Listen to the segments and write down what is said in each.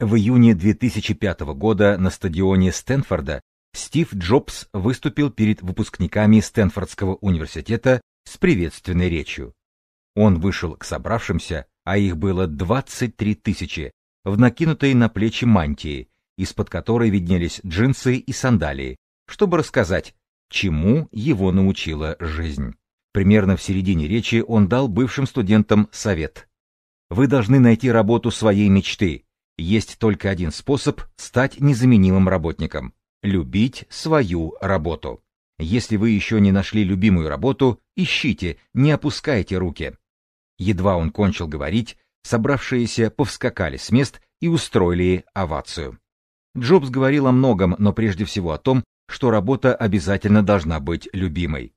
В июне 2005 года на стадионе Стэнфорда Стив Джобс выступил перед выпускниками Стэнфордского университета с приветственной речью. Он вышел к собравшимся, а их было 23 тысячи, в накинутой на плечи мантии, из-под которой виднелись джинсы и сандалии, чтобы рассказать, чему его научила жизнь. Примерно в середине речи он дал бывшим студентам совет. «Вы должны найти работу своей мечты, есть только один способ стать незаменимым работником – любить свою работу. Если вы еще не нашли любимую работу, ищите, не опускайте руки. Едва он кончил говорить, собравшиеся повскакали с мест и устроили овацию. Джобс говорил о многом, но прежде всего о том, что работа обязательно должна быть любимой.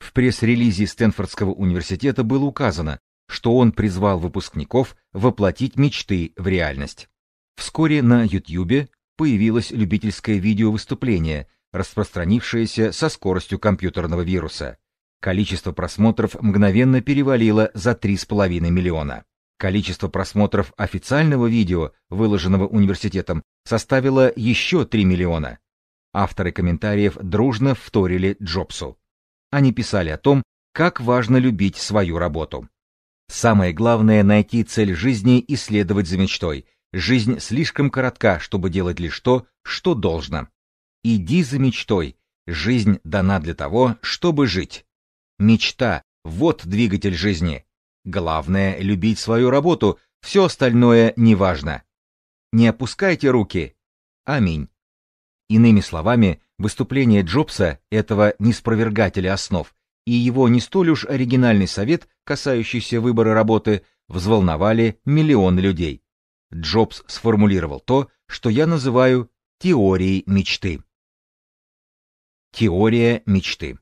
В пресс-релизе Стэнфордского университета было указано, что он призвал выпускников воплотить мечты в реальность. Вскоре на YouTube появилось любительское видео-выступление, распространившееся со скоростью компьютерного вируса. Количество просмотров мгновенно перевалило за 3,5 миллиона. Количество просмотров официального видео, выложенного университетом, составило еще 3 миллиона. Авторы комментариев дружно вторили Джобсу. Они писали о том, как важно любить свою работу. Самое главное — найти цель жизни и следовать за мечтой, Жизнь слишком коротка, чтобы делать лишь то, что должно. Иди за мечтой. Жизнь дана для того, чтобы жить. Мечта – вот двигатель жизни. Главное – любить свою работу, все остальное неважно. Не опускайте руки. Аминь. Иными словами, выступление Джобса, этого неспровергателя основ, и его не столь уж оригинальный совет, касающийся выбора работы, взволновали миллионы людей. Джобс сформулировал то, что я называю теорией мечты. Теория мечты.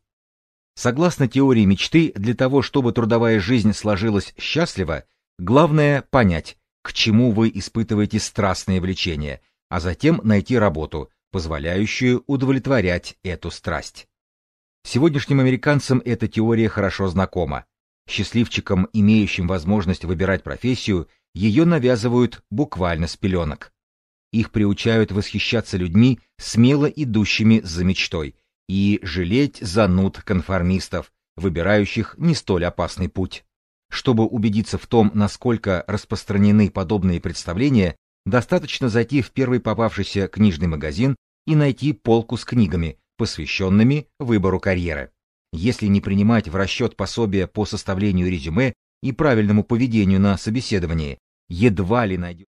Согласно теории мечты, для того, чтобы трудовая жизнь сложилась счастливо, главное понять, к чему вы испытываете страстное влечение, а затем найти работу, позволяющую удовлетворять эту страсть. Сегодняшним американцам эта теория хорошо знакома. Счастливчикам, имеющим возможность выбирать профессию, ее навязывают буквально с пеленок. Их приучают восхищаться людьми, смело идущими за мечтой, и жалеть зануд конформистов, выбирающих не столь опасный путь. Чтобы убедиться в том, насколько распространены подобные представления, достаточно зайти в первый попавшийся книжный магазин и найти полку с книгами, посвященными выбору карьеры. Если не принимать в расчет пособия по составлению резюме, и правильному поведению на собеседовании едва ли найдет.